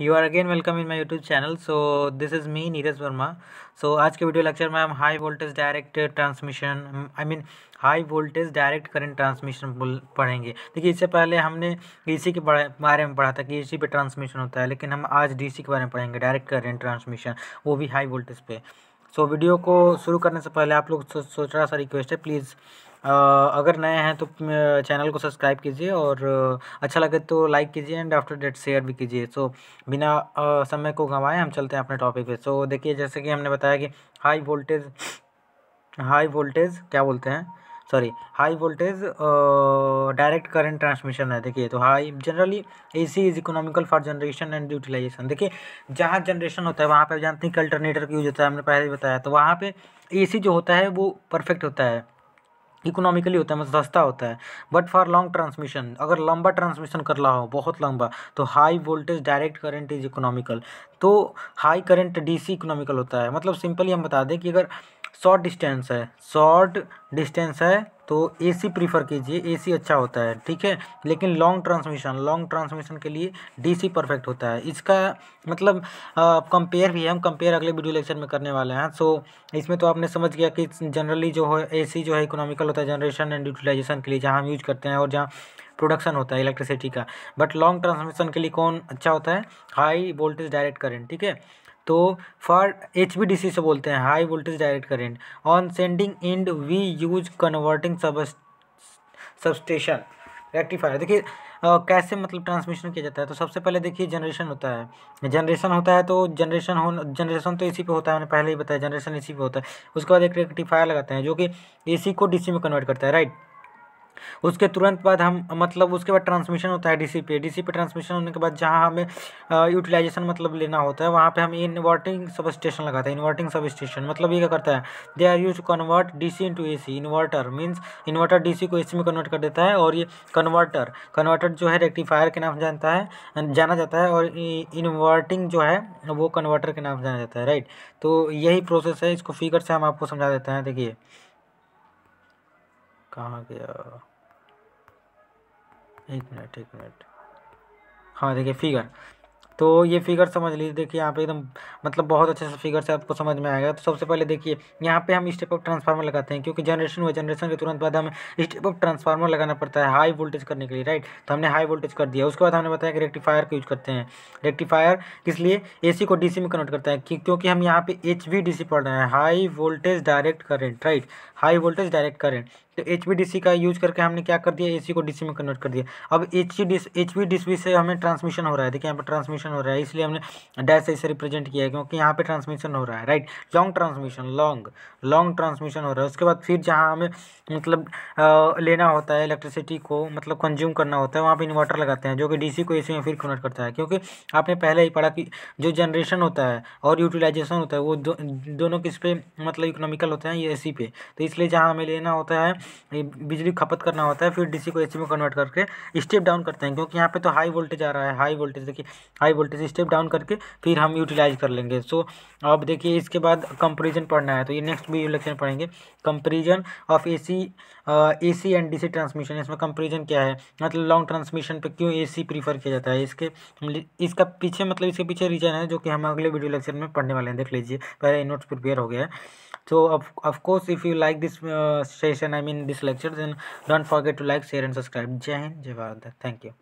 you are again welcome in my YouTube channel so this is me Neeraj Verma so आज के video lecture में हम high voltage direct transmission I mean high voltage direct current transmission पढ़ेंगे देखिए इससे पहले हमने सी के बारे में पढ़ा था कि एसी पे ट्रांसमिशन होता है लेकिन हम आज डीसी के बारे में पढ़ेंगे डायरेक्ट करंट ट्रांसमिशन वो भी हाई वोल्टेज पे सो so, वीडियो को शुरू करने से पहले आप लोग सो, सोच रहा सा रिक्वेस्ट है प्लीज़ अगर नए हैं तो चैनल को सब्सक्राइब कीजिए और अच्छा लगे तो लाइक कीजिए एंड आफ्टर डेट शेयर भी कीजिए सो बिना समय को गंवाएं हम चलते हैं अपने टॉपिक पे सो देखिए जैसे कि हमने बताया कि हाई वोल्टेज हाई वोल्टेज क्या बोलते हैं sorry high voltage direct current transmission है देखिए तो high generally AC is economical for generation and utilization देखिए जहाँ जनरेशन होता है वहाँ पे जानते हैं कि अल्टरनेटर का यूज होता है हमने पहले ही बताया तो वहाँ पे एसी जो होता है वो परफेक्ट होता है इकोनॉमिकली होता है मतलब सस्ता होता है बट फॉर लॉन्ग ट्रांसमिशन अगर लंबा ट्रांसमिशन कर रहा हो बहुत लंबा तो high voltage direct current is economical तो हाई करंट डीसी इकोनॉमिकल होता है मतलब सिंपली हम बता दें कि अगर शॉर्ट डिस्टेंस है शॉर्ट डिस्टेंस है तो एसी प्रीफर कीजिए एसी अच्छा होता है ठीक है लेकिन लॉन्ग ट्रांसमिशन लॉन्ग ट्रांसमिशन के लिए डीसी परफेक्ट होता है इसका मतलब कंपेयर भी है हम कंपेयर अगले वीडियो लेक्चर में करने वाले हैं सो इसमें तो आपने समझ गया कि जनरली जो है एसी जो है इकोनॉमिकल होता है जनरेशन एंड यूटिलाइजेशन के लिए जहाँ हम यूज करते हैं और जहाँ प्रोडक्शन होता है इलेक्ट्रिसिटी का बट लॉन्ग ट्रांसमिशन के लिए कौन अच्छा होता है हाई वोल्टेज डायरेक्ट करेंट ठीक है तो फॉर एच से बोलते हैं high voltage direct current on sending end we use converting substation rectifier देखिए कैसे मतलब ट्रांसमिशन किया जाता है तो सबसे पहले देखिए जनरेशन होता है जनरेशन होता है तो जनरेशन हो जनरेशन तो इसी पे होता है मैंने पहले ही बताया जनरेशन इसी पे होता है उसके बाद एक रेक्टिफायर लगाते हैं जो कि एसी को डीसी में कन्वर्ट करता है राइट उसके तुरंत बाद हम मतलब उसके बाद ट्रांसमिशन होता है डीसी पे डीसी पे ट्रांसमिशन होने के बाद जहाँ हमें यूटिलाइजेशन मतलब लेना होता है वहाँ पे हम इन्वर्टिंग सब स्टेशन लगाते हैं इन्वर्टिंग सब स्टेशन मतलब ये क्या करता है they are use to convert D C into A C inverter means inverter D C को ए सी में कन्वर्ट कर देता है और ये कन्वर्टर कन्वर्टर जो है रेक्टिफायर के नाम से जानता है जाना जाता है और इन्वर्टिंग जो है वो कन्वर्टर के नाम से जाना जाता है राइट तो यही प्रोसेस है इसको फिगर से हम आपको समझा देते हैं देखिए कहाँ गया एक मिनट एक मिनट हाँ देखिए फिगर तो ये फिगर समझ लीजिए देखिए यहाँ पे एकदम मतलब बहुत अच्छे से फिगर से आपको समझ में आएगा तो सबसे पहले देखिए यहाँ पे हम स्टेप ऑफ ट्रांसफार्मर लगाते हैं क्योंकि जनरेशन हुआ जनरेशन के तुरंत बाद हमें स्टेप ऑफ ट्रांसफार्मर लगाना पड़ता है हाई वोल्टेज करने के लिए राइट तो हमने हाई वोल्टेज कर दिया उसके बाद हमने बताया कि रेक्टिफायर का यूज करते हैं रेक्टिफायर किस लिए ए को डी में कन्वर्ट करता है क्योंकि हम यहाँ पे एच पढ़ रहे हैं high voltage direct current right high voltage direct current तो एच का यूज करके हमने क्या कर दिया ए को डी में कन्वर्ट कर दिया अब एच एच डी से हमें ट्रांसमिशन हो रहा है देखिए यहाँ पर ट्रांसमिशन हो रहा है इसलिए हमने डैश ऐसे रिप्रेजेंट किया है क्योंकि यहाँ पे ट्रांसमिशन हो रहा है right long transmission long long transmission हो रहा है उसके बाद फिर जहाँ हमें मतलब लेना होता है इलेक्ट्रिसिटी को मतलब कंज्यूम करना होता है वहाँ पर इन्वर्टर लगाते हैं जो कि डी को ए में फिर कन्वर्ट करता है क्योंकि आपने पहले ही पढ़ा कि जो जनरेशन होता है और यूटिलाइजेशन होता है वो दो, दोनों किस पे मतलब इकोनॉमिकल होते हैं ये ए पे तो इसलिए जहाँ हमें लेना होता है बिजली खपत करना होता है फिर डीसी को एसी में कन्वर्ट करके स्टेप डाउन करते हैं क्योंकि यहाँ पे तो हाई वोल्टेज आ रहा है हाई वोल्टेज देखिए हाई वोल्टेज स्टेप डाउन करके फिर हम यूटिलाइज कर लेंगे सो अब देखिए इसके बाद कंपेरिजन पढ़ना है तो ये नेक्स्ट भी लेक्चर पढ़ेंगे comparison of A C A C and D C transmission इसमें कंपेरिजन क्या है मतलब लॉन्ग ट्रांसमिशन पर क्यों ए सी प्रीफर किया जाता है इसके इसका पीछे मतलब इसके पीछे रीजन है जो कि हम अगले वीडियो लेक्चर में पढ़ने वाले हैं देख लीजिए पहले नोट्स प्रिपेयर हो गया है so of, of course if you like this uh, session i mean this lecture then don't forget to like share and subscribe jai hind jai bharat thank you